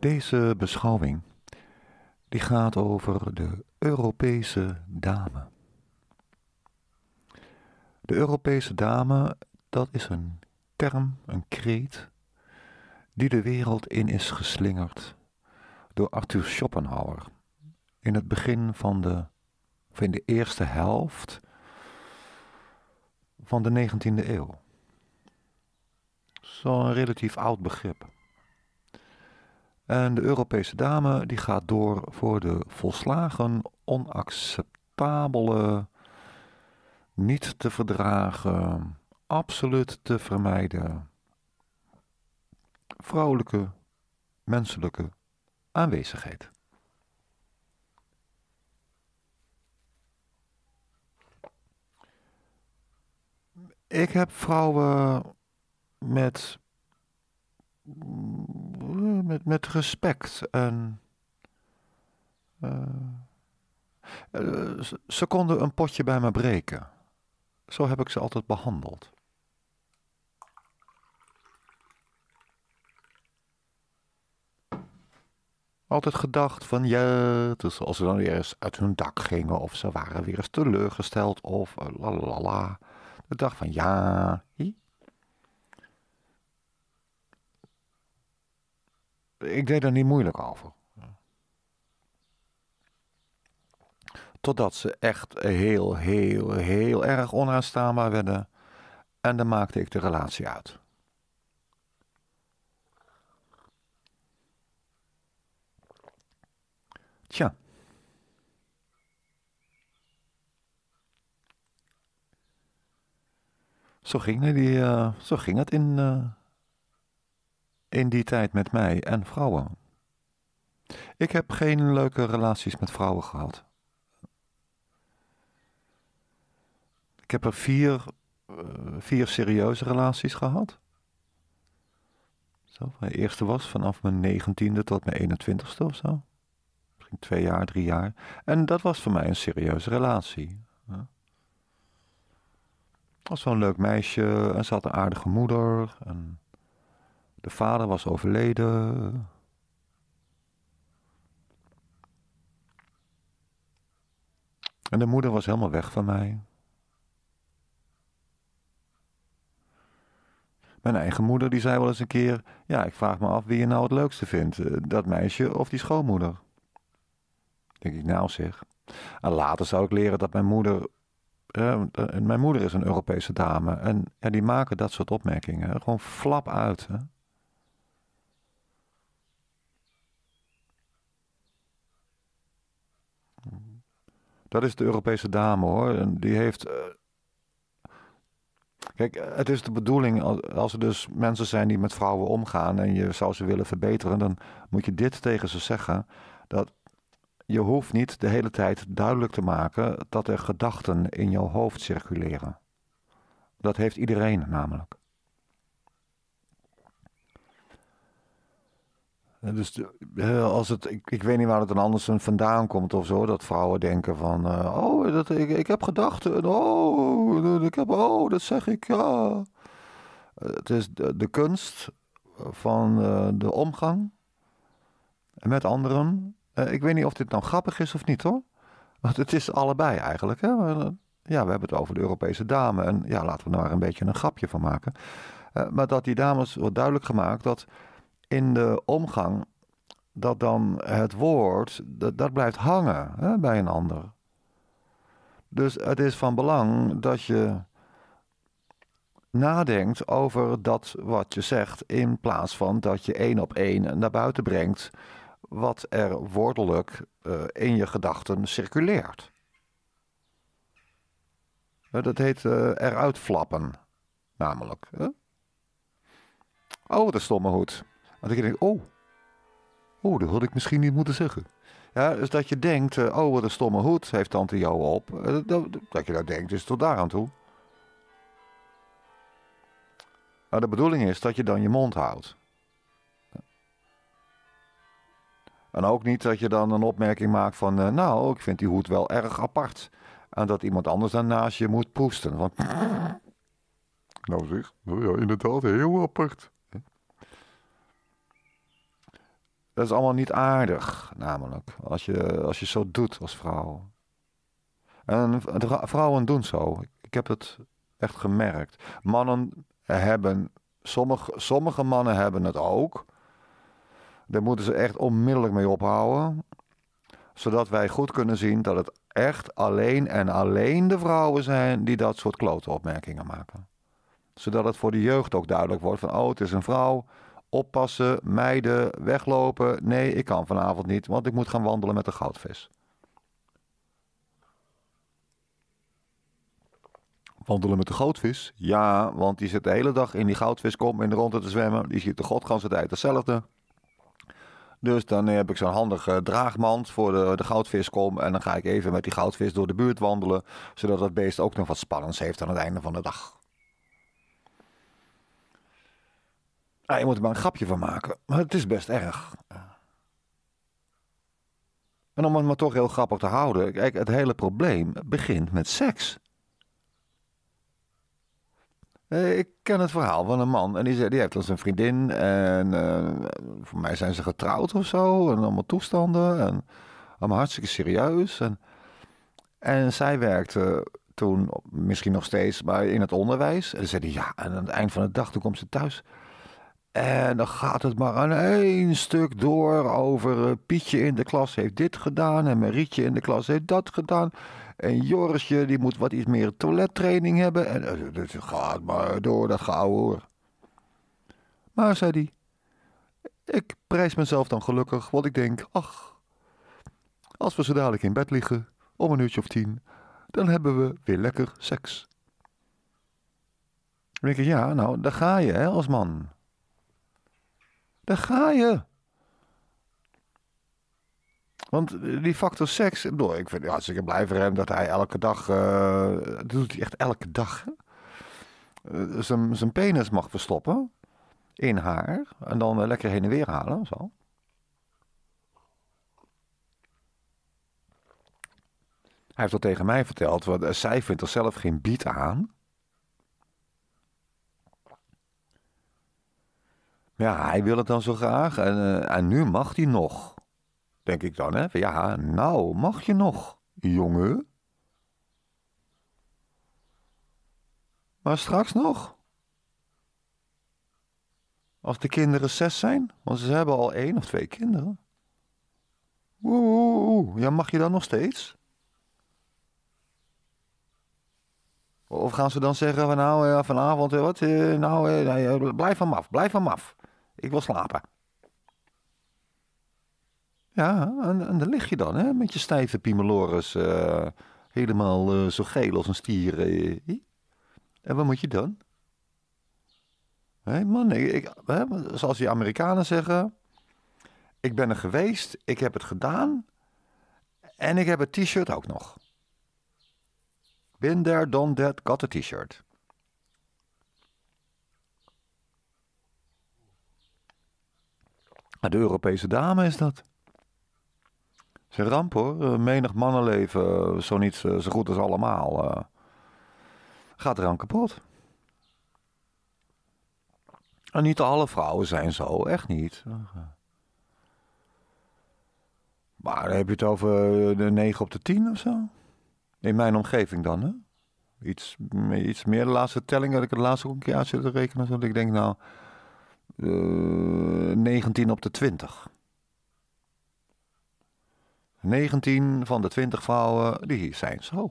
Deze beschouwing die gaat over de Europese dame. De Europese dame, dat is een term, een kreet, die de wereld in is geslingerd door Arthur Schopenhauer in het begin van de, of in de eerste helft van de 19e eeuw. Zo'n relatief oud begrip. En de Europese dame die gaat door voor de volslagen onacceptabele, niet te verdragen, absoluut te vermijden vrouwelijke menselijke aanwezigheid. Ik heb vrouwen met Mm, met, met respect en. Eh, eh, ze konden een potje bij me breken. Zo heb ik ze altijd behandeld. Altijd gedacht van ja, dus als ze dan weer eens uit hun dak gingen of ze waren weer eens teleurgesteld of eh, la la la. De dag van ja, ik deed er niet moeilijk over. Totdat ze echt heel, heel, heel erg onaanstaanbaar werden. En dan maakte ik de relatie uit. Tja. Zo ging, die, eh, zo ging het in, eh, in die tijd met mij en vrouwen. Ik heb geen leuke relaties met vrouwen gehad. Ik heb er vier, eh, vier serieuze relaties gehad. Zo, mijn eerste was vanaf mijn negentiende tot mijn 21 e of zo. Misschien twee jaar, drie jaar. En dat was voor mij een serieuze relatie. Het Was zo'n leuk meisje en ze had een aardige moeder. En de vader was overleden. En de moeder was helemaal weg van mij. Mijn eigen moeder die zei wel eens een keer: Ja, ik vraag me af wie je nou het leukste vindt, eh, dat meisje of die schoonmoeder. Denk ik nou zeg. En later zou ik leren dat mijn moeder. Eh, eh, mijn moeder is een Europese dame en die maken dat soort opmerkingen. Gewoon flap uit. Hè? Dat is de Europese dame hoor. En die heeft. Eh, kijk, het is de bedoeling, als er dus mensen zijn die met vrouwen omgaan en je zou ze willen verbeteren, dan moet je dit tegen ze zeggen. Dat je hoeft niet de hele tijd duidelijk te maken dat er gedachten in jouw hoofd circuleren. Dat heeft iedereen namelijk. Dus eh, als het, ik, ik weet niet waar het dan anders vandaan komt of zo, dat vrouwen denken van, eh, oh, dat, ik, ik heb gedachten, eh, oh, ik heb, oh, dat zeg ik, ja. Het is de, de kunst van de omgang met anderen. ik weet niet of dit nou grappig is of niet hoor. Want het is allebei eigenlijk. Hè? Ja, we hebben het over de Europese dame. En ja, laten we daar een beetje een grapje van maken. maar dat die dames wordt duidelijk gemaakt dat in de omgang dat dan het woord, dat, dat blijft hangen hè, bij een ander. Dus het is van belang dat je nadenkt over dat wat je zegt, in plaats van dat je één op één naar buiten brengt wat er woordelijk eh, in je gedachten circuleert. dat heet uh, eruit flappen, namelijk. Hè? Oh, de stomme hoed. Want ik denk, oh, oh, dat had ik misschien niet moeten zeggen. Ja, dus dat je denkt, eh, oh, wat een stomme hoed heeft tante jou op. Eh, dat, je dat denkt, is tot daar aan toe. Maar de bedoeling is dat je dan je mond houdt. En ook niet dat je dan een opmerking maakt van, eh, nou, ik vind die hoed wel erg apart. En dat iemand anders naast je moet poesten. Want... Nou zeg, nou ja, inderdaad, heel apart. Dat is allemaal niet aardig, namelijk, als je, als je zo doet als vrouw. En vrouwen doen zo. Ik heb het echt gemerkt. Mannen hebben, sommige, sommige mannen hebben het ook. Daar moeten ze echt onmiddellijk mee ophouden. Zodat wij goed kunnen zien dat het echt alleen en alleen de vrouwen zijn die dat soort klote opmerkingen maken. Zodat het voor de jeugd ook duidelijk wordt van, oh, het is een vrouw oppassen, mijden, weglopen. Nee, ik kan vanavond niet, want ik moet gaan wandelen met de goudvis. Wandelen met de goudvis? Ja, want die zit de hele dag in die goudviskom in de ronde te zwemmen. Die ziet de godganse tijd hetzelfde. Dus dan heb ik zo'n handige eh, draagmand voor de, de goudviskom. En dan ga ik even met die goudvis door de buurt wandelen. Zodat dat beest ook nog wat spannends heeft aan het einde van de dag. Nou, je moet er maar een grapje van maken. Maar het is best erg. En om het maar toch heel grappig te houden. Kijk, het hele probleem begint met seks. Eh, ik ken het verhaal van een man. En die, die heeft dan zijn vriendin. En eh, voor mij zijn ze getrouwd of zo. En allemaal toestanden. En allemaal hartstikke serieus. En, en zij werkte toen, misschien nog steeds, maar in het onderwijs. En ze zei ja, en aan het eind van de dag, toen komt ze thuis. En dan gaat het maar aan één stuk door over eh, Pietje in de klas heeft dit gedaan en Marietje in de klas heeft dat gedaan. En Jorisje die moet wat iets meer toilettraining hebben. En eh, dat gaat maar door, dat gauw hoor. Maar zei hij, ik prijs mezelf dan gelukkig, want ik denk, ach, als we zo dadelijk in bed liggen, om een uurtje of tien, dan hebben we weer lekker seks. Dan denk ja, nou, daar ga je hè, als man. Daar ga je. Want die factor seks, ik ik vind het hartstikke blij voor dat hij elke dag, eh, dat doet hij echt elke dag, eh, zijn, penis mag verstoppen in haar en dan eh, lekker heen en weer halen. Zo. Hij heeft dat tegen mij verteld, want zij vindt er zelf geen bied aan. Ja, hij wil het dan zo graag. Eh, en, nu mag hij nog. Denk ik dan, hè? Ja, nou mag je nog, jongen. Maar straks nog. Als de kinderen zes zijn, want ze hebben al één of twee kinderen. Oeh, ja, mag je dan nog steeds? Of gaan ze dan zeggen van nou eh, vanavond, eh, wat, nou, blijf hem af, blijf hem af. Ik wil slapen. Ja, en, en daar lig je dan, hè? Met je stijve pimelores. Eh, helemaal eh, zo geel als een stier. Eh, en wat moet je dan? Hé hey man, zoals die Amerikanen zeggen. Ik ben er geweest, ik heb het gedaan. En ik heb het t-shirt ook nog. Been there, done that, got a t-shirt. De Europese dame is dat. Het is een ramp hoor. Eh, menig mannenleven, eh, zo niet eh, zo goed als allemaal, Gaat gaat eraan kapot. En niet alle vrouwen zijn zo, echt niet. Maar dan heb je het over de 9 op de 10 of zo? In mijn omgeving dan, hè? Iets, iets meer de laatste telling dat ik het laatste keer uit zit te rekenen. Dat ik denk, nou, 19 eh, op de 20. 19 van de 20 vrouwen, die zijn zo.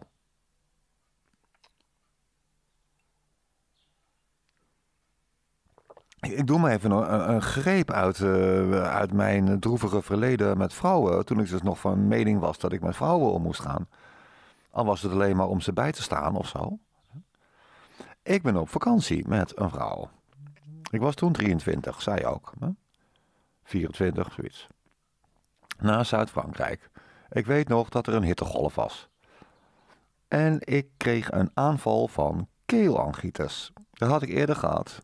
Ik doe maar even een, een greep uit, eh, uit mijn droevige verleden met vrouwen. Toen ik dus nog van mening was dat ik met vrouwen om moest gaan. Al was het alleen maar om ze bij te staan of zo. Ik ben op vakantie met een vrouw. Ik was toen 23, zij ook. Hè? 24, zoiets. Naar Zuid-Frankrijk. Ik weet nog dat er een hittegolf was. En ik kreeg een aanval van keelangitis. Dat had ik eerder gehad.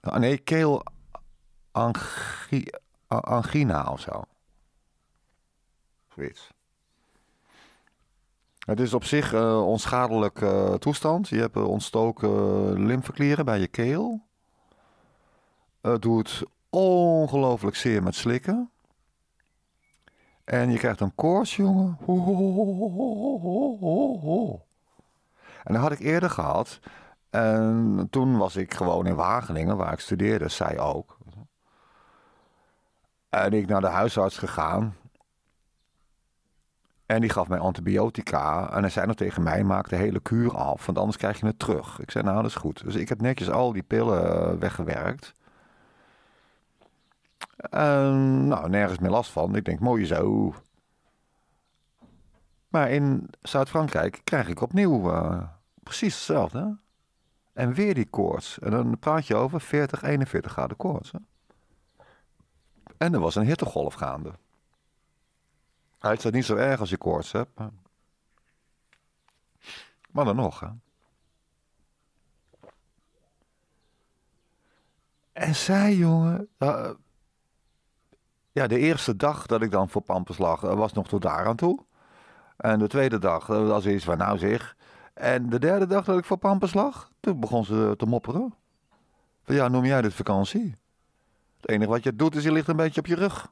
Ah, nee, keelangina of zo. Zoiets. Het is op zich een eh, onschadelijke eh, toestand. Je hebt eh, ontstoken lymfeklieren bij je keel. Het doet ongelooflijk zeer met slikken. En je krijgt een koorts, jongen. en dat had ik eerder gehad. En toen was ik gewoon in Wageningen, waar ik studeerde, zij ook. En ik naar de huisarts gegaan. En die gaf mij antibiotica. En hij zei nog tegen mij: maak de hele kuur af, want anders krijg je het terug. Ik zei: Nou, dat is goed. Dus ik heb netjes al die pillen eh, weggewerkt. Um, nou, nergens meer last van. Ik denk, mooi zo. Maar in Zuid-Frankrijk krijg ik opnieuw eh, precies hetzelfde. En weer die koorts. En dan praat je over 40, 41 graden koorts. Hè? En er was een hittegolf gaande. Nou, Hij is niet zo erg als je koorts hebt. Maar, dan nog. Hè? En zij, jongen, ja, de eerste dag dat ik dan voor Pampers lag, eh, was nog tot daar aan toe. En de tweede dag, dat eh, was iets van nou zeg. En de derde dag dat ik voor Pampers lag, toen begon ze te mopperen. Van ja, noem jij dit vakantie? Het enige wat je doet is je ligt een beetje op je rug.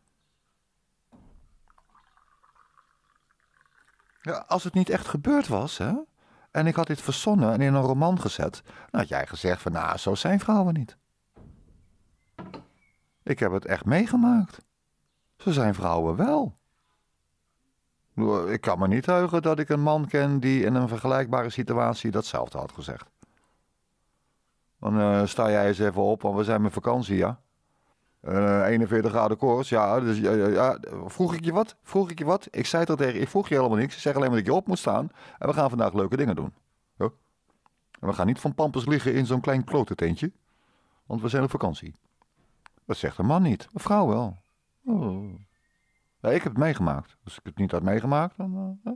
Ja, als het niet echt gebeurd was, hè? En ik had dit verzonnen en in een roman gezet. Dan had jij gezegd van, nou, zo zijn vrouwen niet. Ik heb het echt meegemaakt. Ze zijn vrouwen wel. Ik kan me niet heugen dat ik een man ken die in een vergelijkbare situatie datzelfde had gezegd. Dan eh, sta jij eens even op, want we zijn met vakantie, ja. Uh, eh, 41 graden koorts, ja, dus, ja. Vroeg ik je wat? Vroeg ik je wat? Ik zei toch tegen, ik vroeg je helemaal niks. Ik zeg alleen maar dat je op moet staan en we gaan vandaag leuke dingen doen. we gaan niet van pampers liggen in zo'n klein klotetentje, want we zijn op vakantie. Dat zegt een man niet, een vrouw wel. Oh. Ja, ik heb het meegemaakt. Als ik het niet had meegemaakt, dan. Eh,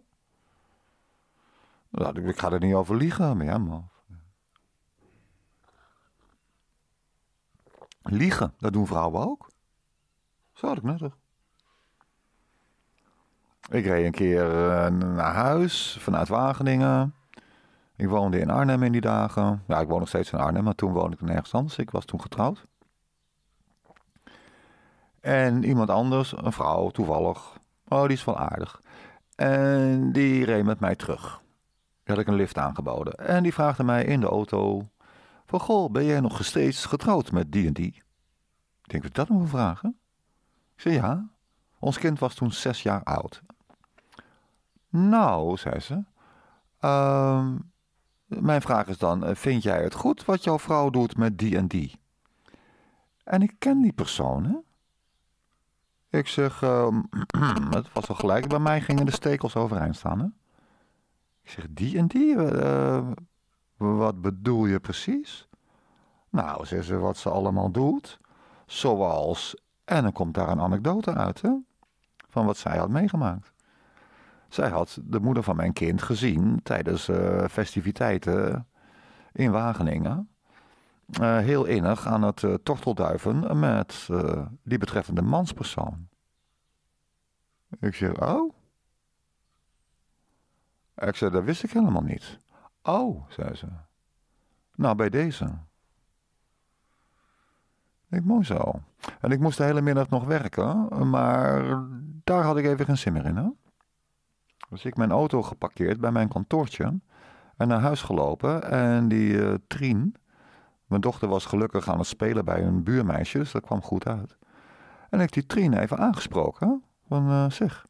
ik ga er niet over liegen, maar ja, man. Liegen, dat doen vrouwen ook. Zo had ik net toch? Ik reed een keer eh, naar huis vanuit Wageningen. Ik woonde in Arnhem in die dagen. Ja, ik woon nog steeds in Arnhem, maar toen woonde ik nergens anders. Ik was toen getrouwd. En iemand anders, een vrouw toevallig. Oh, die is wel aardig. En die reed met mij terug. Die had ik een lift aangeboden. En die vraagde mij in de auto: Van goh, ben jij nog steeds getrouwd met die en die? Ik denk, dat moeten nou vragen? Ik zei ja. Ons kind was toen zes jaar oud. Nou, zei ze. Ehm, mijn vraag is dan: eh, vind jij het goed wat jouw vrouw doet met die en die? En ik ken die personen. Ik zeg, ehm, het was wel gelijk. Bij mij gingen de stekels overeind staan. Hè? Ik zeg, die en die? Eh, wat bedoel je precies? Nou, zeg ze wat ze allemaal doet. Zoals, en dan komt daar een anekdote uit, hè? Van wat zij had meegemaakt. Zij had de moeder van mijn kind gezien tijdens eh, festiviteiten in Wageningen. Eh, heel innig aan het eh, tortelduiven met eh, die betreffende manspersoon. Ik zeg, oh? Ik zei, dat wist ik helemaal niet. Oh, zei ze. Nou, bij deze. Ik mooi zo. En ik moest de hele middag nog werken, maar daar had ik even geen zin meer in. Hè? Dus ik mijn auto geparkeerd bij mijn kantoortje en naar huis gelopen. En die uh, Trien, mijn dochter was gelukkig aan het spelen bij een buurmeisje, dus dat kwam goed uit. En ik die Trine even aangesproken, van uh, zeg,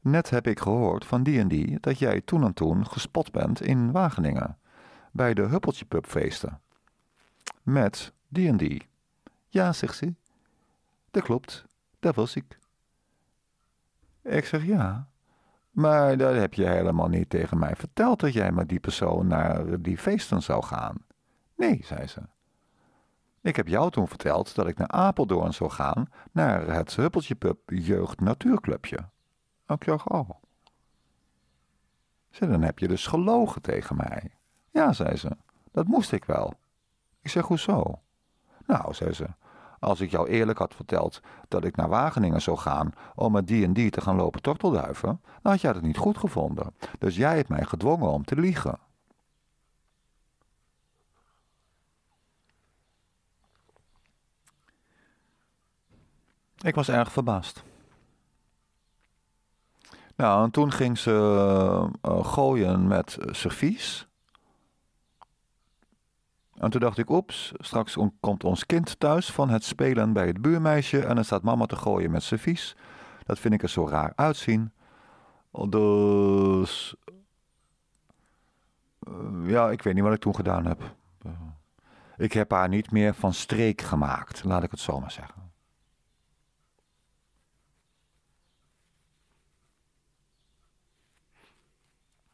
net heb ik gehoord van die en die dat jij toen en toen gespot bent in Wageningen, bij de Huppeltje Pubfeesten. Met die en die. Ja, zegt ze. Dat klopt, dat was ik. Ik zeg ja, maar dat heb je helemaal niet tegen mij verteld dat jij met die persoon naar die feesten zou gaan. Nee, zei ze. Ik heb jou toen verteld dat ik naar Apeldoorn zou gaan, naar het Huppeltje Pub Jeugd Natuurclubje. Ik dacht, oh. Ze, dan heb je dus gelogen tegen mij. Ja, zei ze, dat moest ik wel. Ik zeg, hoezo? Nou, zei ze, als ik jou eerlijk had verteld dat ik naar Wageningen zou gaan om met die en die te gaan lopen tortelduiven, dan had jij dat niet goed gevonden. Dus jij hebt mij gedwongen om te liegen. Ik was erg verbaasd. Nou, en toen ging ze eh, eh, gooien met servies. En toen dacht ik, oeps, straks komt ons kind thuis van het spelen bij het buurmeisje en dan staat mama te gooien met servies. Dat vind ik er zo raar uitzien. Dus eh, ja, ik weet niet wat ik toen gedaan heb. Ik heb haar niet meer van streek gemaakt, laat ik het zo maar zeggen.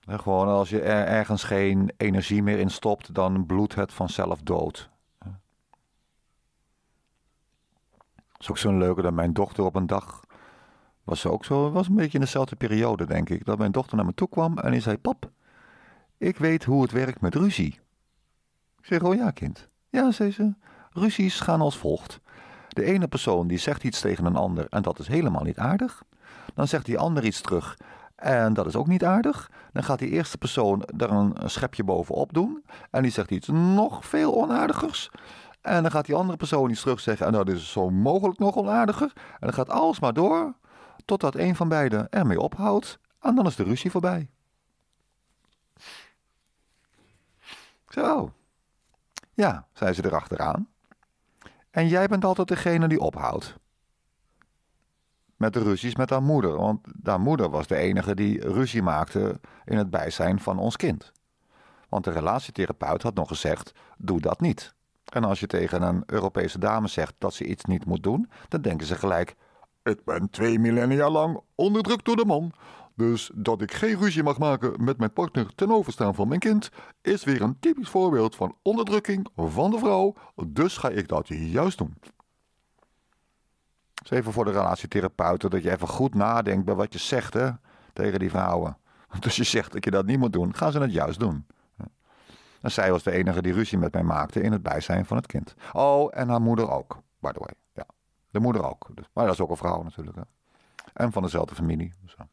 Gewoon als je ergens geen energie meer in stopt, dan bloedt het vanzelf dood. Dat is ook zo'n leuke dat mijn dochter op een dag. was ook zo. was een beetje in dezelfde periode, denk ik. Dat mijn dochter naar me toe kwam en die zei: Pap, ik weet hoe het werkt met ruzie. Ik zeg: Oh ja, kind. Ja, zei ze. Ruzies gaan als volgt. De ene persoon die zegt iets tegen een ander en dat is helemaal niet aardig. Dan zegt die ander iets terug en dat is ook niet aardig. Dan gaat die eerste persoon er een schepje bovenop doen. En die zegt iets nog veel onaardigers. En dan gaat die andere persoon iets terug zeggen. En dat is zo mogelijk nog onaardiger. En dan gaat alles maar door. Totdat een van beiden ermee ophoudt. En dan is de ruzie voorbij. Zo. Ja, zei ze erachteraan. En jij bent altijd degene die ophoudt met de ruzies met haar moeder. Want haar moeder was de enige die ruzie maakte in het bijzijn van ons kind. Want de relatietherapeut had nog gezegd: doe dat niet. En als je tegen een Europese dame zegt dat ze iets niet moet doen, dan denken ze gelijk: Ik ben twee millennia lang onderdrukt door de man. Dus dat ik geen ruzie mag maken met mijn partner ten overstaan van mijn kind, is weer een typisch voorbeeld van onderdrukking van de vrouw. Dus ga ik dat juist doen. Dus even voor de relatietherapeuten dat je even goed nadenkt bij wat je zegt hè, tegen die vrouwen. Want als dus je zegt dat je dat niet moet doen, gaan ze het juist doen. En zij was de enige die ruzie met mij maakte in het bijzijn van het kind. Oh, en haar moeder ook, by the way. Ja, de moeder ook. Dus, maar dat is ook een vrouw natuurlijk. Hè. En van dezelfde familie. Zo. Dus,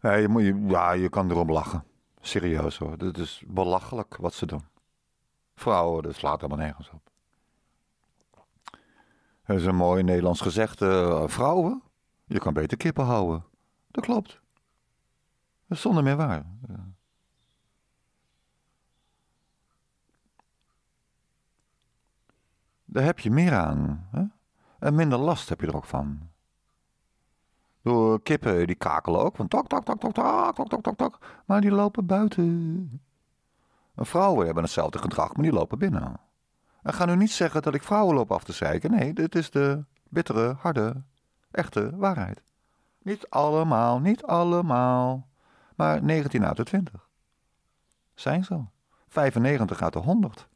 ja, je, moet, ja, je kan erom lachen. Serieus hoor. Het is belachelijk wat ze doen vrouwen. Dat slaat helemaal nergens op. Er is een mooi Nederlands gezegde: eh, vrouwen, je kan beter kippen houden. Dat klopt. Dat is zonder meer waar. Daar heb je meer aan. Hè? En minder last heb je er ook van. Door kippen, die kakelen ook. Van tok tok tok tok tok tok tok tok tak. Maar die lopen buiten. Vrouwen hebben hetzelfde gedrag, maar die lopen binnen. En ga nu niet zeggen dat ik vrouwen loop af te zeiken. Nee, dit is de bittere, harde, echte waarheid. Niet allemaal, niet allemaal. Maar 19 uit de 20. Zijn zo. 95 uit de 100.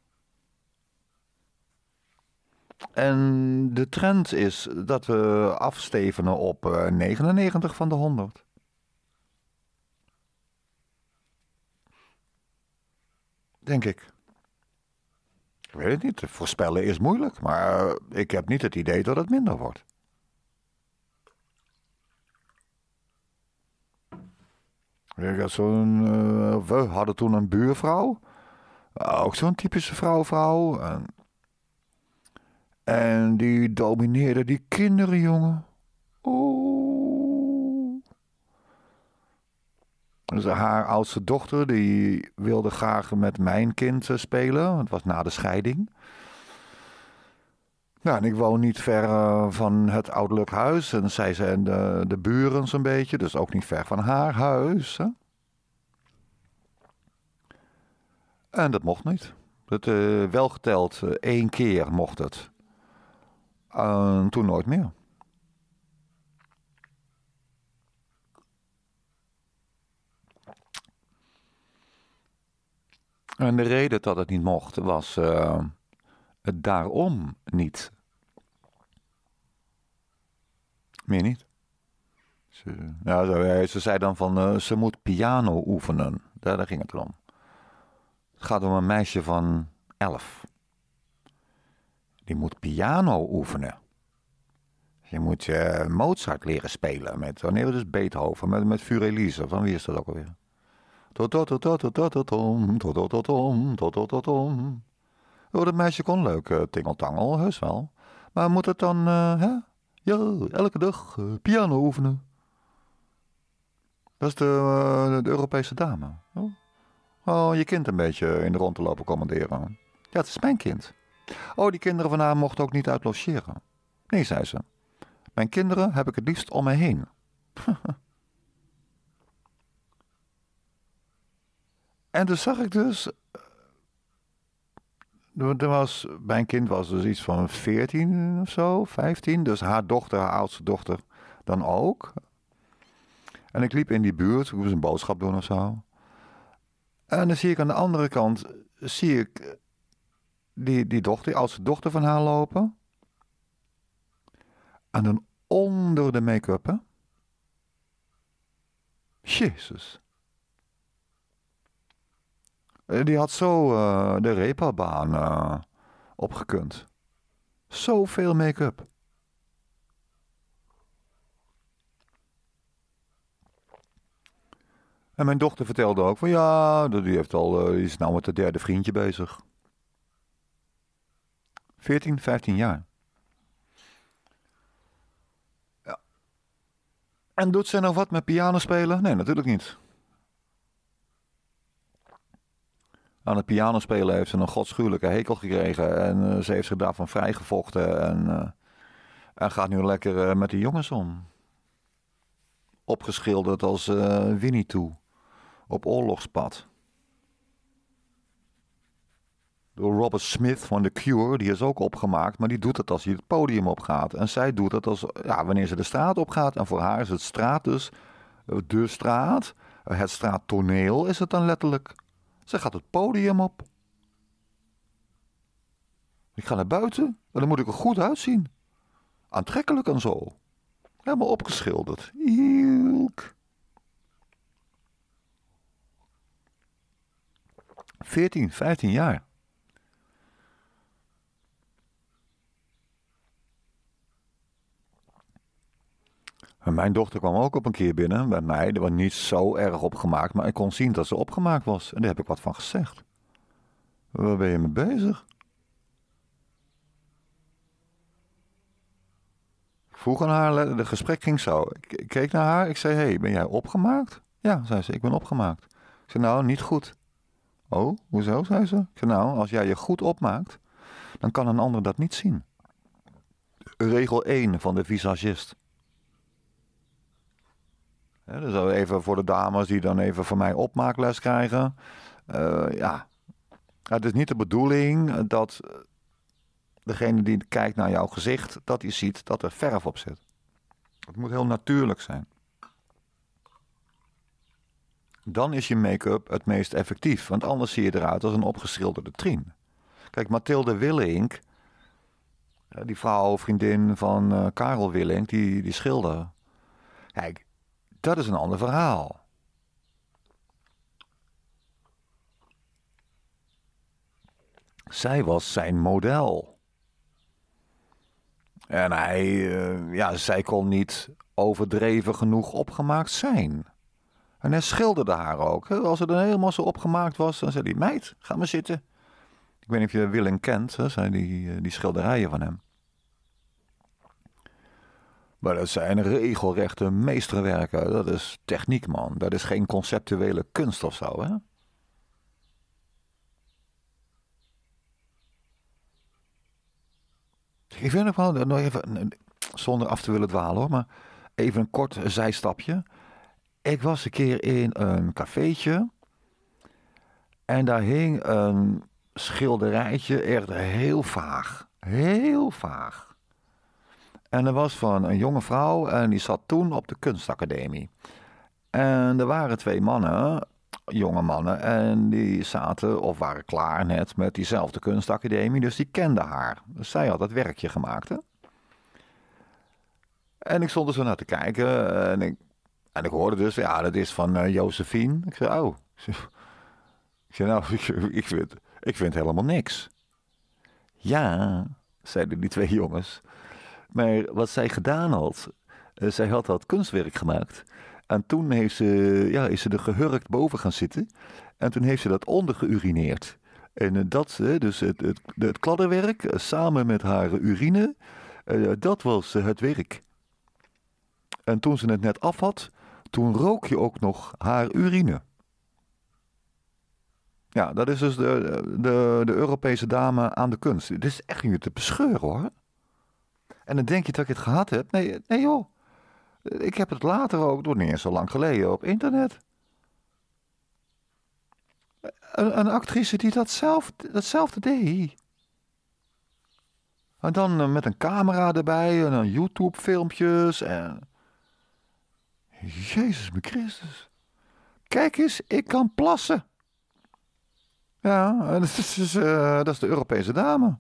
En de trend is dat we afstevenen op 99 eh, van de 100. denk ik. Ik weet het niet. Voorspellen is moeilijk, maar eh, ik heb niet het idee dat het minder wordt. Eh, we hadden toen een buurvrouw. Eh, ook zo'n typische vrouw-vrouw. En, en die domineerde die kinderen, jongen. Oeh. Dus haar oudste dochter, die wilde graag met mijn kind eh, spelen. Het was na de scheiding. Nou, en ik woon niet ver eh, van het ouderlijk huis. En zij zijn de, de buren zo'n beetje, dus ook niet ver van haar huis. Hè? En dat mocht niet. Dat, eh, wel geteld, één keer mocht het. toen nooit meer. En de reden dat het niet mocht was eh, het daarom niet. Meer niet. Ze, ja, ze, zei dan van eh, ze moet piano oefenen. Daar, ging het om. Het gaat om een meisje van elf. Die moet piano oefenen. Je moet eh, Mozart leren spelen met, wanneer was dus Beethoven, met, met Elise. Van wie is dat ook alweer? Oh, dat meisje kon leuk uh, tingeltangel, heus wel. Maar moet het dan, uh, hè? Ja, elke dag eh, piano oefenen. Dat is de, Europese dame. Oh. oh. je kind een beetje in de rond te lopen commanderen. Ja, het is mijn kind. Oh, die kinderen van haar mochten ook niet uit logeren. Nee, zei ze. Mijn kinderen heb ik het liefst om me heen. En dan zag ik dus. Eh, was, mijn kind was dus iets van 14 of zo, 15. Dus haar dochter, haar oudste dochter, dan ook. En ik liep in die buurt, ik moest een boodschap doen of zo. En dan zie ik aan de andere kant, zie ik eh, die, die dochter, die oudste dochter van haar lopen. En dan onder de make-up, hè? Jezus. Eh, die had zo eh, de repabaan uh, opgekund. Zoveel make-up. En mijn dochter vertelde ook van ja, die, heeft al, is nou met het derde vriendje bezig. 14, 15 jaar. Ja. En doet zij nou wat met piano spelen? Nee, natuurlijk niet. aan het piano spelen heeft ze een godschuwelijke hekel gekregen. En eh, ze heeft zich daarvan vrijgevochten en, eh, en gaat nu lekker eh, met de jongens om. Opgeschilderd als Winnie toe op oorlogspad. Door Robert Smith van The Cure, die is ook opgemaakt, maar die doet het als hij het podium opgaat. En zij doet het als, ja, wanneer ze de straat opgaat. En voor haar is het straat dus de straat, het straattoneel is het dan letterlijk. Ze gaat het podium op. Ik ga naar buiten en dan moet ik er goed uitzien. Aantrekkelijk en zo. Helemaal opgeschilderd. Veertien, 14, 15 jaar. mijn dochter kwam ook op een keer binnen bij mij. Er was niet zo erg opgemaakt, maar ik kon zien dat ze opgemaakt was. En daar heb ik wat van gezegd. Waar ben je mee bezig? Ik vroeg aan haar, het gesprek ging zo. Ik keek naar haar, ik zei, hey, ben jij opgemaakt? Ja, zei ze, ik ben opgemaakt. Ik zei, nou, niet goed. Oh, hoezo, zei ze. Ik zei, nou, als jij je goed opmaakt, dan kan een ander dat niet zien. Regel 1 van de visagist. Ja, dus even voor de dames die dan even van mij opmaakles krijgen. Eh, ja, het is niet de bedoeling dat eh, degene die kijkt naar jouw gezicht, dat hij ziet dat er verf op zit. Het moet heel natuurlijk zijn. Dan is je make-up het meest effectief, want anders zie je eruit als een opgeschilderde trien. Kijk, Mathilde Willink, eh, die vrouw, vriendin van Karel Willink, die, die schilder. Kijk, dat is een ander verhaal. Zij was zijn model. En hij, eh, ja, zij kon niet overdreven genoeg opgemaakt zijn. En hij schilderde haar ook. Als ze dan helemaal zo opgemaakt was, dan zei hij: Meid, ga maar zitten. Ik weet niet of je Willem kent, hè, zijn die, eh, die schilderijen van hem. Maar dat zijn regelrechte meesterwerken. Dat is techniek, man. Dat is geen conceptuele kunst of zo, hè? Ik vind het wel, nog even, zonder af te willen dwalen hoor, maar even een kort zijstapje. Ik was een keer in een cafeetje en daar hing een schilderijtje, echt heel vaag. Heel vaag. En dat was van een jonge vrouw en die zat toen op de kunstacademie. En er waren twee mannen, jonge mannen, en die zaten of waren klaar net met diezelfde kunstacademie, dus die kenden haar. Dus zij had dat werkje gemaakt. Hè? En ik stond er zo naar te kijken en ik, en ik hoorde dus, ja, dat is van uh, Josephine. Ik zei, oh. Ik zei, nou, ik, vind, ik vind helemaal niks. Ja, zeiden die twee jongens. Maar wat zij gedaan had, eh, zij had dat kunstwerk gemaakt. En toen heeft ze, ja, is ze er gehurkt boven gaan zitten. En toen heeft ze dat geurineerd. En eh, dat, eh, dus het, het, het kladderwerk samen met haar urine, dat was het werk. En toen ze het net af had, toen rook je ook nog haar urine. Ja, dat is dus de, de, de Europese dame aan de kunst. Dit is echt niet te bescheuren hoor. En dan denk je dat ik het gehad heb. Nee, nee joh. Ik heb het later ook, door niet eens zo lang geleden, op internet. Een, actrice die dat zelf, datzelfde deed. En dan eh, met een camera erbij en dan YouTube-filmpjes en... Jezus me Christus. Kijk eens, ik kan plassen. Ja, is, eh, dat is de Europese dame.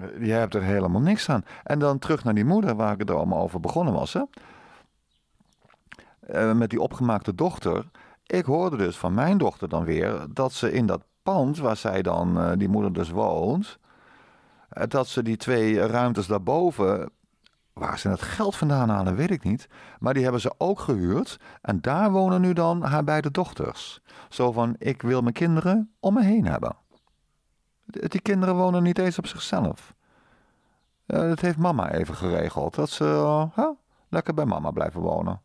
Eh, je hebt er helemaal niks aan. En dan terug naar die moeder waar ik het er allemaal over begonnen was. Hè? Eh, met die opgemaakte dochter. Ik hoorde dus van mijn dochter dan weer dat ze in dat pand waar zij dan, eh, die moeder dus woont, dat ze die twee ruimtes daarboven, waar ze het geld vandaan halen, weet ik niet, maar die hebben ze ook gehuurd en daar wonen nu dan haar beide dochters. Zo van, ik wil mijn kinderen om me heen hebben. Die kinderen wonen niet eens op zichzelf. Eh, dat heeft mama even geregeld. Dat ze eh, lekker bij mama blijven wonen.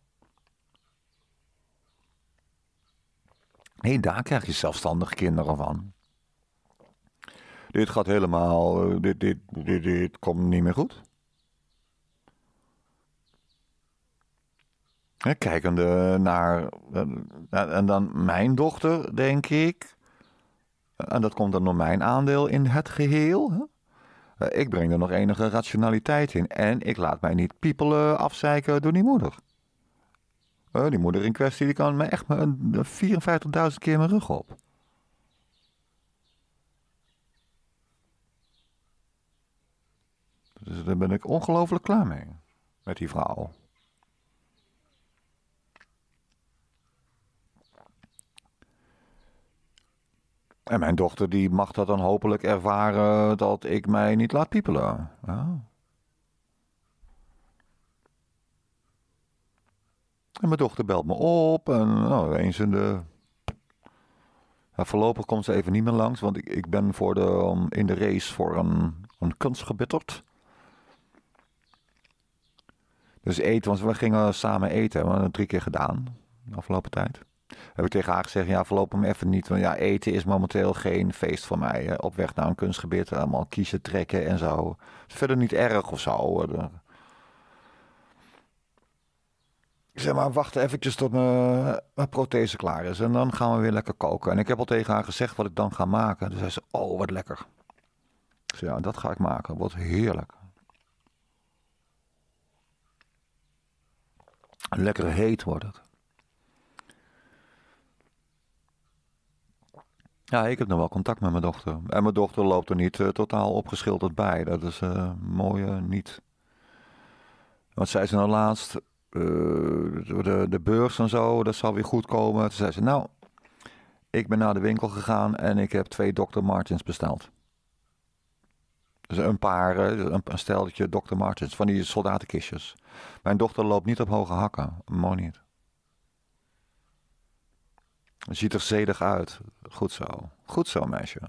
Nee, daar krijg je zelfstandige kinderen van. Dit gaat helemaal. Eh, dit, dit, dit, dit komt niet meer goed. Kijkende naar. En dan mijn dochter, denk ik. En dat komt dan door mijn aandeel in het geheel. Eh, ik breng er nog enige rationaliteit in. En ik laat mij niet piepelen, afzeiken door die moeder. Eh, die moeder in kwestie die kan me echt 54.000 keer mijn rug op. Dus daar ben ik ongelooflijk klaar mee. Met die vrouw. En mijn dochter die mag dat dan hopelijk ervaren dat ik mij niet laat piepelen. En mijn dochter belt me op en nou, eens in de... Ja, voorlopig komt ze even niet meer langs, want ik, ik ben voor de, in de race voor een, een kunst gebitterd. Dus eten, want we gingen samen eten, we hebben drie keer gedaan de afgelopen tijd heb ik tegen haar gezegd, ja, verloop hem even niet. Want ja, eten is momenteel geen feest voor mij. Hè. Op weg naar een kunstgebied, allemaal kiezen, trekken en zo. Is verder niet erg of zo. Ik zeg maar, wacht eventjes tot mijn, prothese klaar is. En dan gaan we weer lekker koken. En ik heb al tegen haar gezegd wat ik dan ga maken. Dus zei ze, oh, wat lekker. Ze ja, dat ga ik maken. Wat heerlijk. Lekker heet wordt het. Ja, ik heb nog wel contact met mijn dochter. En mijn dochter loopt er niet eh, totaal opgeschilderd bij. Dat is uh, mooi eh, niet. Want zij ze nou laatst, de, de beurs en zo, dat zal weer goed komen. Toen zei ze, nou, ik ben naar de winkel gegaan en ik heb twee Dr. Martens besteld. Dus een paar, een, een steltje Dr. Martens, van die soldatenkistjes. Mijn dochter loopt niet op hoge hakken, mooi niet. Ziet er zedig uit. Goed zo. Goed zo, meisje.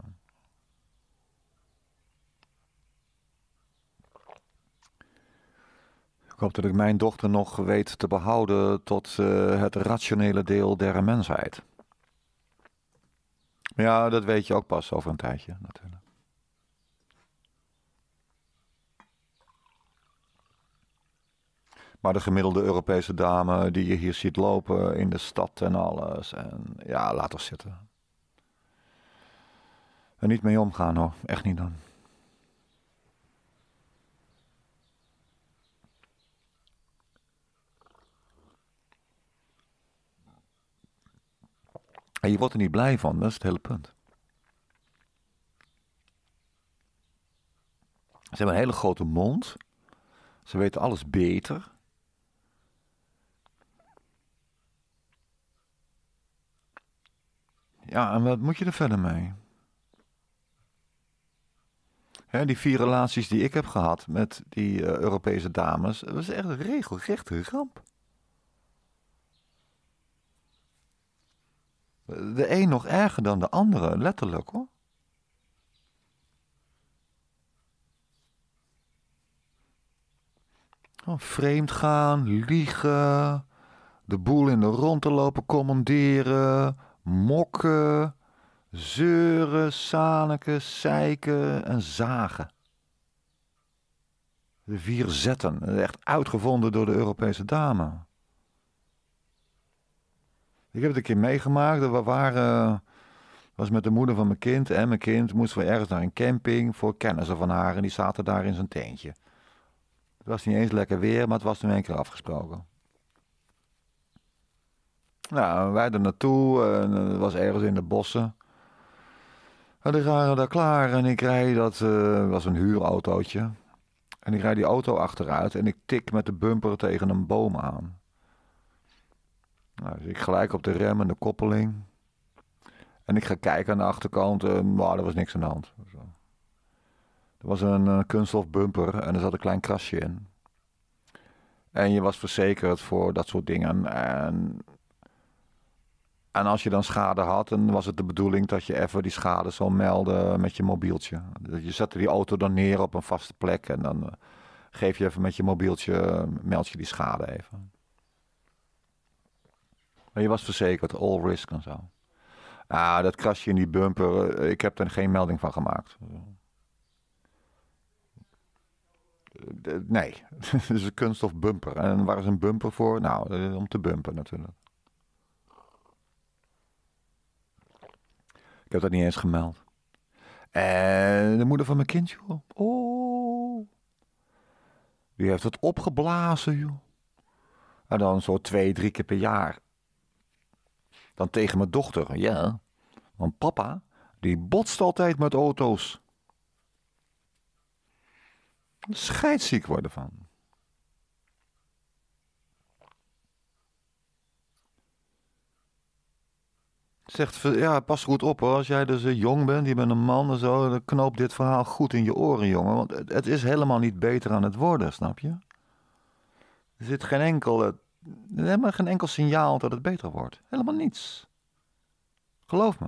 Ik hoop dat ik mijn dochter nog weet te behouden tot eh, het rationele deel der mensheid. Ja, dat weet je ook pas over een tijdje natuurlijk. Maar de gemiddelde Europese dame die je hier ziet lopen in de stad en alles. En ja, laat haar zitten. En niet mee omgaan hoor, echt niet dan. En je wordt er niet blij van, dat is het hele punt. Ze hebben een hele grote mond. Ze weten alles beter. Ja, en wat moet je er verder mee? Hè, die vier relaties die ik heb gehad met die eh, Europese dames, dat was echt een regelrechte ramp. De een nog erger dan de andere, letterlijk hoor. Oh, vreemd gaan, liegen, de boel in de rond te lopen commanderen, mokken, zeuren, zaniken, zeiken en zagen. De vier zetten, echt uitgevonden door de Europese dame. Ik heb het een keer meegemaakt. We waren, was met de moeder van mijn kind en mijn kind moesten we ergens naar een camping voor kennissen van haar en die zaten daar in zijn teentje. Het was niet eens lekker weer, maar het was nu één keer afgesproken. Nou, wij er naartoe. Eh, en dat eh, was ergens in de bossen. En die waren daar klaar en ik rijd dat, uh, was een huurautootje. En ik rijd die auto achteruit en ik tik met de bumper tegen een boom aan. Nou, dus ik gelijk op de rem en de koppeling. En ik ga kijken aan de achterkant en maar er was niks aan de hand. Er was een uh, kunststof bumper en er zat een klein krasje in. En je was verzekerd voor dat soort dingen. En en als je dan schade had, dan was het de bedoeling dat je even die schade zou melden met je mobieltje. Je zette die auto dan neer op een vaste plek en dan eh, geef je even met je mobieltje, eh, meld je die schade even. Maar je was verzekerd, all risk en zo. Ah, dat krasje in die bumper, eh, ik heb er geen melding van gemaakt. Nee, het is dus een kunststof bumper. En waar is een bumper voor? Nou, om te bumpen natuurlijk. Ik heb dat niet eens gemeld. En de moeder van mijn kind, joh. Oh. Die heeft het opgeblazen, joh. En dan zo twee, drie keer per jaar. Dan tegen mijn dochter, ja. Want papa, die botst altijd met auto's. Scheidziek worden van. zegt, ja, pas goed op hoor. Als jij dus eh, jong bent, je bent een man en zo, dan knoop dit verhaal goed in je oren, jongen. Want het is helemaal niet beter aan het worden, snap je? Er zit geen enkel, eh, helemaal geen enkel signaal dat het beter wordt. Helemaal niets. Geloof me.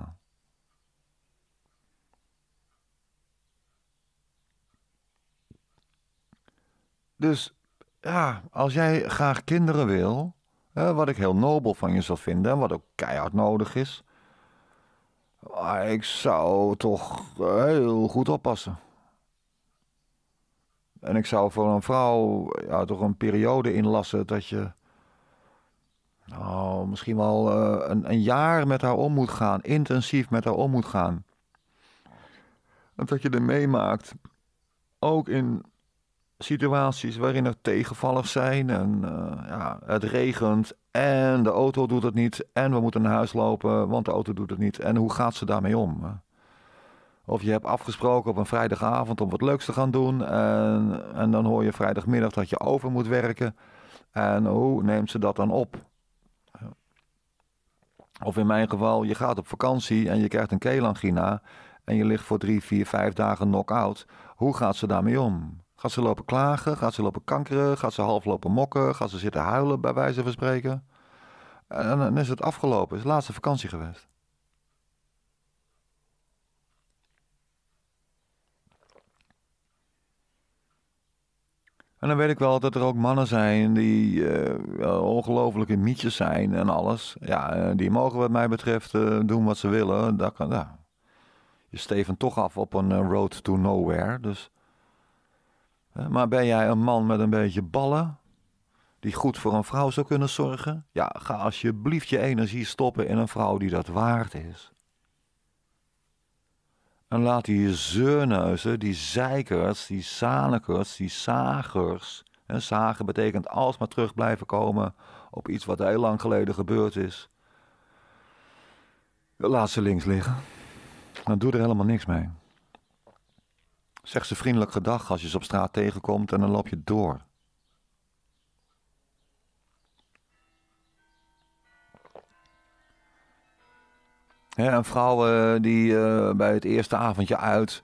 Dus ja, als jij graag kinderen wil, wat ik heel nobel van je zou vinden en wat ook keihard nodig is, maar ah, ik zou toch eh, heel goed oppassen. En ik zou voor een vrouw ja, toch een periode inlassen dat je nou, misschien wel eh, een, een, jaar met haar om moet gaan, intensief met haar om moet gaan. En dat je er meemaakt, ook in situaties waarin er tegenvallig zijn en eh, ja, het regent en de auto doet het niet. En we moeten naar huis lopen, want de auto doet het niet. En hoe gaat ze daarmee om? Of je hebt afgesproken op een vrijdagavond om wat leuks te gaan doen. En, en dan hoor je vrijdagmiddag dat je over moet werken. En hoe neemt ze dat dan op? Of in mijn geval, je gaat op vakantie en je krijgt een keelangina. En je ligt voor drie, vier, vijf dagen knock-out. Hoe gaat ze daarmee om? Gaat ze lopen klagen? Gaat ze lopen kankeren? Gaat ze half lopen mokken? Gaat ze zitten huilen, bij wijze van spreken? En dan is het afgelopen. Is de laatste vakantie geweest. En dan weet ik wel dat er ook mannen zijn die uh, eh, ongelofelijke mietjes zijn en alles. Ja, eh, die mogen wat mij betreft eh, doen wat ze willen. Dat kan, Je steven toch af op een road to nowhere. Dus maar ben jij een man met een beetje ballen, die goed voor een vrouw zou kunnen zorgen? Ja, ga alsjeblieft je energie stoppen in een vrouw die dat waard is. En laat die zeurneuzen, die zeikers, die zanikers, die zagers. En zagen betekent alsmaar terug blijven komen op iets wat heel lang geleden gebeurd is. Laat ze links liggen. Dan doe er helemaal niks mee. Zeg ze vriendelijk gedag als je ze op straat tegenkomt en dan loop je door. Een en vrouwen eh, die eh, bij het eerste avondje uit